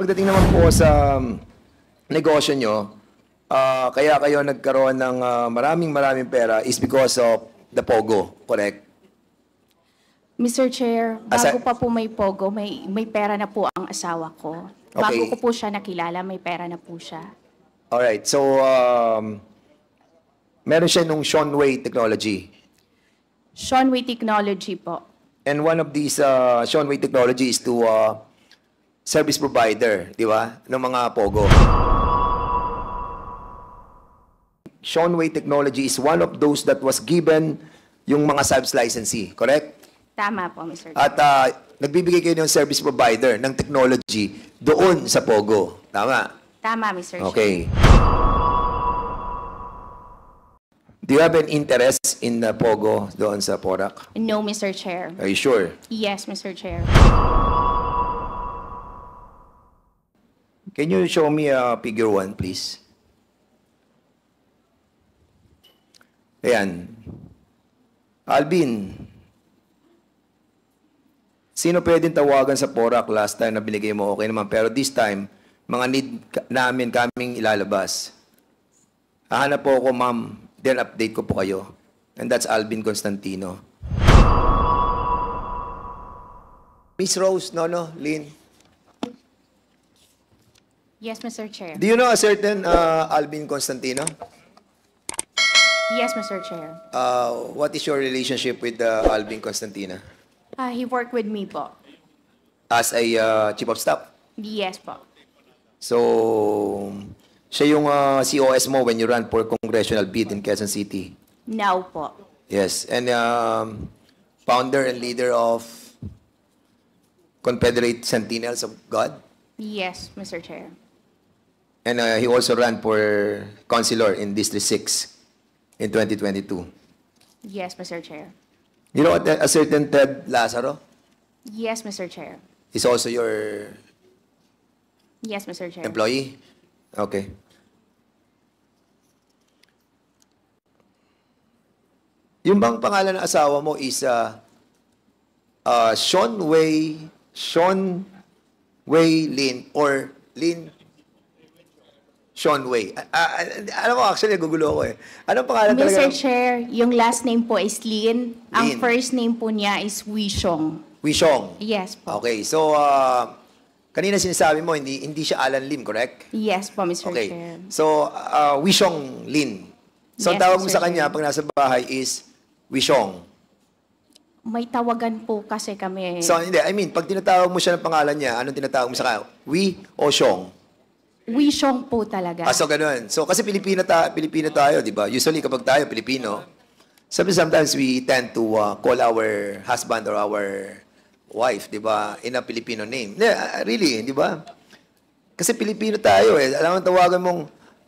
Pagdating naman po sa um, negosyo nyo, uh, kaya kayo nagkaroon ng uh, maraming maraming pera is because of the Pogo, correct? Mr. Chair, bago Asa- pa po may Pogo, may, may pera na po ang asawa ko. Bago Okay. ko po siya nakilala, may pera na po siya. Alright, so um, meron siya nung Sean Technology. Sean Technology po. And one of these uh, ah, Sean Technology is to uh, service provider, di ba, ng mga Pogo. Seanway Technology is one of those that was given yung mga subs licensee, correct? Tama po, Mr. At uh, nagbibigay kayo ng service provider ng technology doon sa Pogo, tama? Tama, Mr. Okay. Do you have an interest in the ah, Pogo doon sa Porak? No, Mr. Chair. Are you sure? Yes, Mr. Chair. Can you show me uh, figure 1, please? Ayan. Alvin, sino pwedeng tawagan sa PORAC last time na binigay mo? Okay naman. Pero this time, mga need namin kaming ilalabas. Hahanap po ako, ma'am. Then update ko po kayo. And that's Alvin Constantino. Miss Rose, no, no, Lynn. Yes, Mr. Chair. Do you know a certain uh, Alvin Constantino? Yes, Mr. Chair. Uh, what is your relationship with uh, Alvin Constantino? Uh, he worked with me po. As a uh, chief of staff? Yes po. So, siya yung uh, COS mo when you ran for congressional bid in Quezon City? Now po. Yes, and um, founder and leader of Confederate Sentinels of God? Yes, Mr. Chair. And uh, he also ran for councilor in District 6 in 2022. Yes, Mr. Chair. You know uh, a certain Ted Lazaro Yes, Mr. Chair. He's also your Yes, Mr. Chair. employee? Okay. Yung bang pangalan ng asawa mo is uh, uh, Sean Wei, Sean Wei Lin or Lin Sean Way. Uh, uh, alam ko, actually, nagugulo ako eh. Anong pangalan Mr. talaga? Mr. Chair, yung last name po is Lin. Lin. Ang first name po niya is Wishong. Wishong? Yes po. Okay, so, uh, kanina sinasabi mo, hindi hindi siya Alan Lim, correct? Yes po, Mr. Okay. Chair. So, uh, Wishong Lin. So, yes, ang tawag mo sa kanya pag nasa bahay is Wishong. May tawagan po kasi kami. So, hindi. I mean, pag tinatawag mo siya ng pangalan niya, anong tinatawag mo sa kanya? We o Shong? Wishong po talaga. Ah, so ganun. So kasi Pilipina, ta Pilipina tayo, di ba? Usually kapag tayo Pilipino, sometimes we tend to uh, call our husband or our wife, di ba, in a Filipino name. Yeah, uh, really, di ba? Kasi Pilipino tayo eh. Alam mo, tawagan mong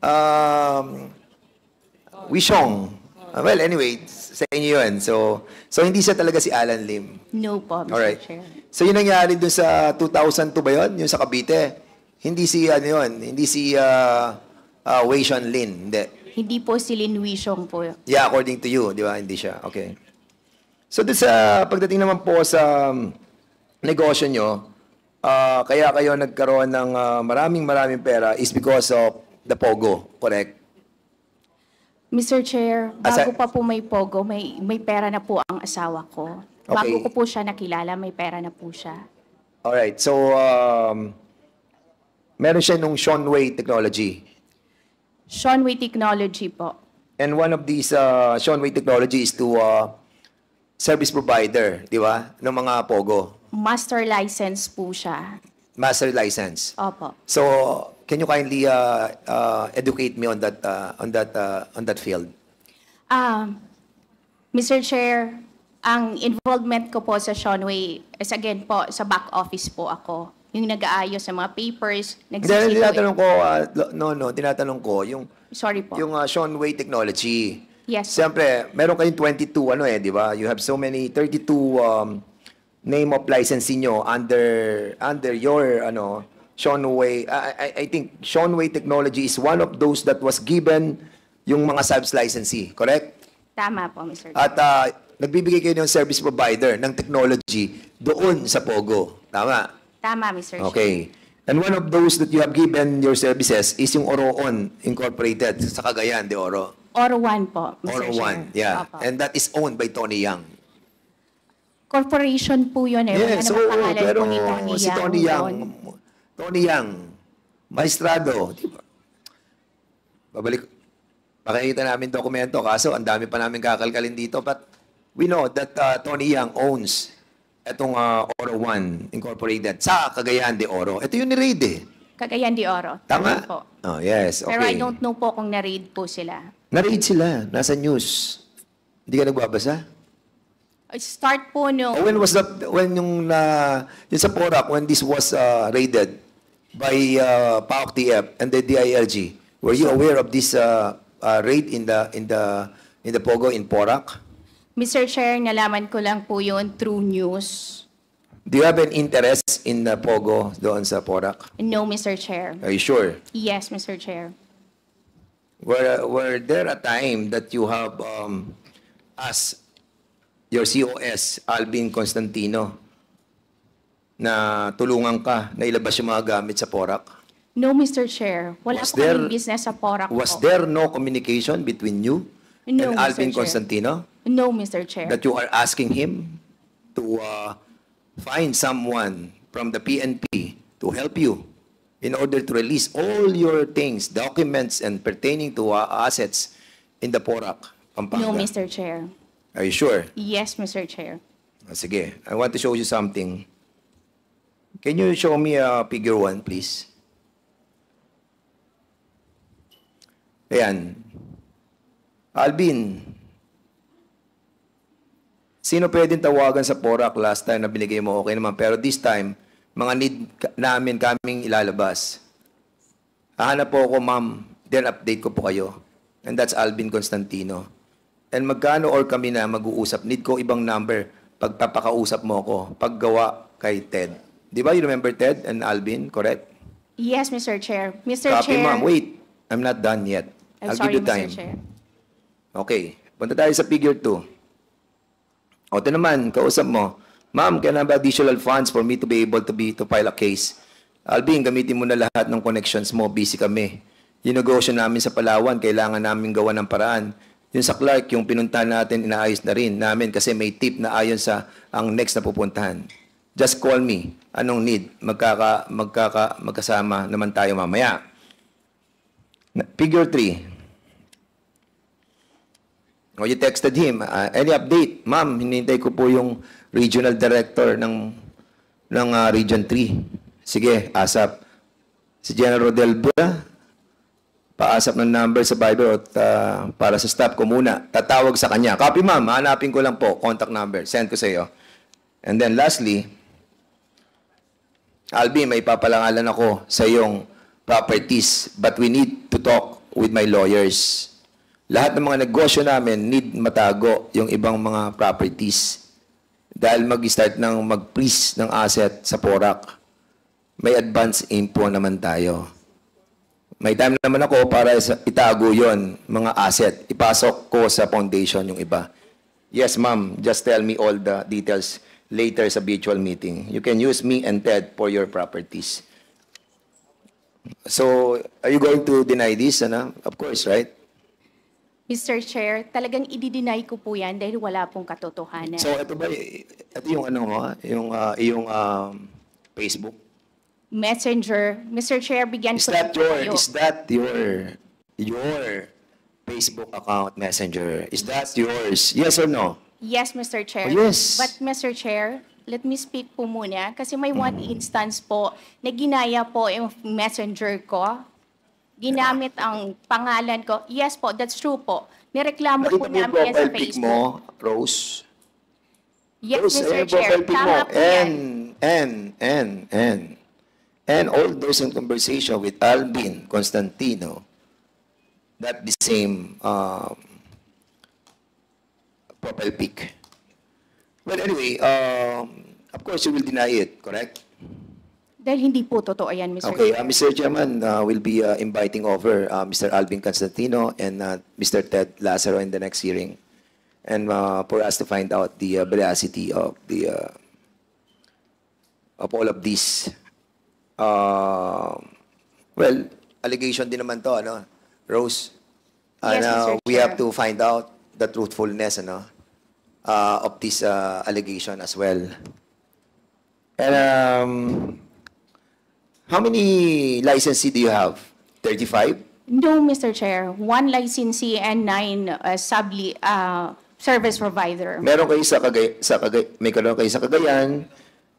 um, Wishong. Uh, well, anyway, sa inyo yun. So, so hindi siya talaga si Alan Lim. No po, Mr. Chair. So, yun nangyari dun sa 2002 ba yun? Yung sa Cavite. Hindi si, ano yun, hindi si uh, uh, Wei Shan Lin, hindi. Hindi po si Lin Wishong po. Yeah, according to you, di ba? Hindi siya, okay. So, dun sa pagdating naman po sa um, negosyo nyo, uh, kaya kayo nagkaroon ng uh, maraming maraming pera is because of the Pogo, correct? Mr. Chair, bago Asa- pa po may Pogo, may, may pera na po ang asawa ko. Okay. Bago ko po siya nakilala, may pera na po siya. Alright, so um, meron siya nung Seanway Technology. Seanway Technology po. And one of these uh, Seanway Technology is to uh, service provider, di ba? Ng mga Pogo. Master license po siya. Master license. Opo. So, can you kindly uh, uh, educate me on that uh, on that uh, on that field? Um, Mr. Chair, ang involvement ko po sa Seanway is again po sa back office po ako yung nag-aayos sa mga papers, nagsisigaw. Hindi, tinatanong ko, uh, no, no, tinatanong ko, yung, Sorry po. yung uh, ah, Sean Way Technology. Yes. Siyempre, meron kayong 22, ano eh, di ba? You have so many, 32 um, name of license nyo under, under your, ano, Sean Way. I, I, I think Sean Way Technology is one of those that was given yung mga subs licensee, correct? Tama po, Mr. At uh, nagbibigay kayo ng service provider ng technology doon sa Pogo. Tama? Tama, Mr. Chair. Okay. And one of those that you have given your services is yung Oroon Incorporated sa Cagayan de Oro. Oro 1 po, Mr. Oro Chair. 1, yeah. Opo. And that is owned by Tony Yang. Corporation po yun eh. Yes, namang oo, pero ni Tony si Tony Yang, doon. Tony Yang, maestrado, di ba? Babalik, pakikita namin dokumento, kaso ang dami pa namin kakalkalin dito, but we know that uh, Tony Yang owns itong uh, ah, Oro 1 Incorporated sa Cagayan de Oro. Ito yung ni-raid eh. Cagayan de Oro. Tama? po. Oh, yes. Okay. Pero I don't know po kung na-raid po sila. Na-raid sila. Nasa news. Hindi ka nagbabasa? I start po no. Oh, when was that? When yung, uh, yung sa PORAC, when this was uh, raided by uh, PAOK TF and the DILG, were you aware of this uh, uh, raid in the, in the, in the POGO in PORAC? Mr. Chair, nalaman ko lang po yun through news. Do you have an interest in the uh, Pogo doon sa Porac? No, Mr. Chair. Are you sure? Yes, Mr. Chair. Were, uh, were there a time that you have um, asked your COS, Alvin Constantino, na tulungan ka na ilabas yung mga gamit sa Porac? No, Mr. Chair. Wala was there, business sa Porac Was po. there no communication between you no, and Mr. Alvin Chair. Constantino? No, Mr. Chair. That you are asking him to uh, find someone from the PNP to help you in order to release all your things, documents, and pertaining to uh, assets in the Porak Pampanga. No, Mr. Chair. Are you sure? Yes, Mr. Chair. Ah, sige, I want to show you something. Can you show me a uh, figure one, please? Ayan. Albin. Sino pwedeng tawagan sa PORAC last time na binigay mo? Okay naman. Pero this time, mga need namin kaming ilalabas. Hahanap po ako, ma'am. Then update ko po kayo. And that's Alvin Constantino. And magkano or kami na mag-uusap? Need ko ibang number. Pagpapakausap mo ako. Paggawa kay Ted. Di ba? You remember Ted and Alvin, correct? Yes, Mr. Chair. Mr. Copy, Chair. ma'am. Wait. I'm not done yet. I'm I'll sorry, give you time. Mr. Chair. Okay. Punta tayo sa figure 2. O, ito naman, kausap mo, Ma'am, can I have additional funds for me to be able to be to file a case? Alvin, gamitin mo na lahat ng connections mo. Busy kami. Yung negosyo namin sa Palawan, kailangan namin gawa ng paraan. Yung sa Clark, yung pinunta natin, inaayos na rin namin kasi may tip na ayon sa ang next na pupuntahan. Just call me. Anong need? Magkaka, magkaka, magkasama naman tayo mamaya. Figure 3. O oh, you texted him, uh, any update? Ma'am, hinihintay ko po yung regional director ng ng uh, Region 3. Sige, asap. Si General Rodel Bula, paasap ng number sa Bible at uh, para sa staff ko muna. Tatawag sa kanya. Copy ma'am, hanapin ko lang po, contact number. Send ko sa iyo. And then lastly, Albi, may papalangalan ako sa iyong properties but we need to talk with my lawyers. Lahat ng mga negosyo namin need matago yung ibang mga properties dahil mag-start ng mag-freeze ng asset sa PORAC. May advance info naman tayo. May time naman ako para itago yon mga asset. Ipasok ko sa foundation yung iba. Yes, ma'am. Just tell me all the details later sa virtual meeting. You can use me and Ted for your properties. So, are you going to deny this? Ano? Of course, right? Mr. Chair, talagang ididinay ko po yan dahil wala pong katotohanan. So ito ba, ito yung ano mo, ah, yung, uh, yung um, Facebook? Messenger. Mr. Chair, bigyan is ko that your, kayo. Is that your, your Facebook account Messenger? Is that yours? Yes or no? Yes, Mr. Chair. Oh, yes. But Mr. Chair, let me speak po muna kasi may one mm. instance po na ginaya po yung messenger ko ginamit ang pangalan ko. Yes po, that's true po. Nireklamo po Nakita namin yan sa profile Facebook. mo, Rose? Yes, Rose, ayan Mr. yung Chair. profile pic mo. Tama po yan. And, and, and, and. And all those in conversation with Alvin Constantino, that the same um, profile pic. Well, anyway, um, of course you will deny it, correct? Dahil hindi po totoo yan, Mr. Okay, uh, Mr. Chairman, uh, we'll be uh, inviting over uh, Mr. Alvin Constantino and uh, Mr. Ted Lazaro in the next hearing and uh, for us to find out the uh, veracity of the uh, of all of this, uh, well allegation din naman to ano Rose and yes, uh, we have to find out the truthfulness ano uh, of this uh, allegation as well and um How many licensee do you have? 35? No, Mr. Chair. One licensee and nine uh, sub uh, service provider. Meron kayo sa Kagay, sa Kagay, may karon kayo sa Cagayan,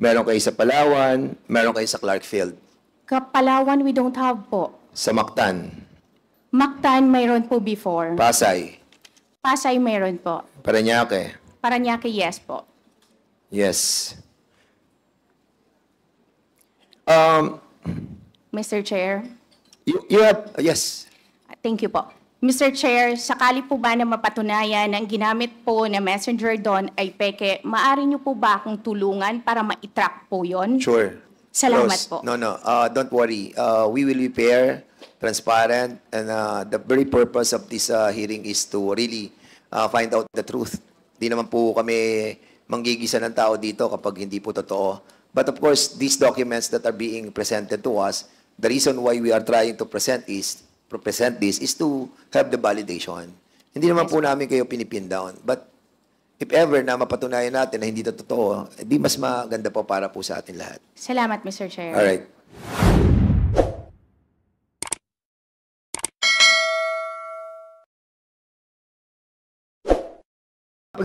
meron kayo sa Palawan, meron kayo sa Clarkfield. Kapalawan, we don't have po. Sa Mactan. Mactan, mayroon po before. Pasay. Pasay, mayroon po. Paranaque. Paranaque, yes po. Yes. Um, Mr. Chair. You, you have, yes. Thank you po. Mr. Chair, sakali po ba na mapatunayan ang ginamit po na messenger doon ay peke, maaari niyo po ba akong tulungan para ma-track po yon? Sure. Salamat Rose, po. No, no. Uh, don't worry. Uh, we will be fair, transparent, and uh, the very purpose of this uh, hearing is to really uh, find out the truth. Hindi naman po kami manggigisa ng tao dito kapag hindi po totoo. But of course, these documents that are being presented to us the reason why we are trying to present is to present this is to have the validation. Hindi naman po namin kayo pinipin down. But if ever na mapatunayan natin na hindi ito totoo, eh, di mas maganda po para po sa atin lahat. Salamat, Mr. Chair. All right.